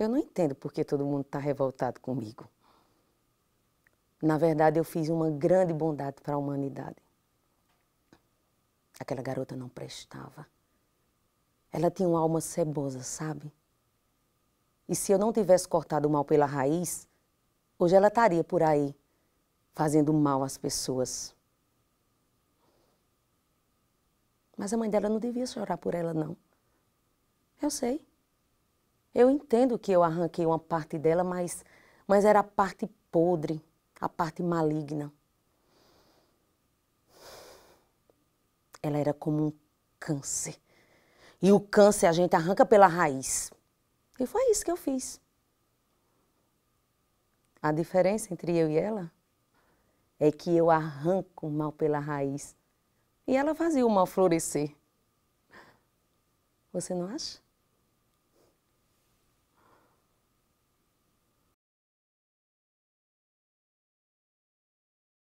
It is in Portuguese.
Eu não entendo por que todo mundo está revoltado comigo. Na verdade, eu fiz uma grande bondade para a humanidade. Aquela garota não prestava. Ela tinha uma alma cebosa, sabe? E se eu não tivesse cortado o mal pela raiz, hoje ela estaria por aí, fazendo mal às pessoas. Mas a mãe dela não devia chorar por ela, não. Eu sei. Eu entendo que eu arranquei uma parte dela, mas, mas era a parte podre, a parte maligna. Ela era como um câncer. E o câncer a gente arranca pela raiz. E foi isso que eu fiz. A diferença entre eu e ela é que eu arranco o mal pela raiz e ela fazia o mal florescer. Você não acha?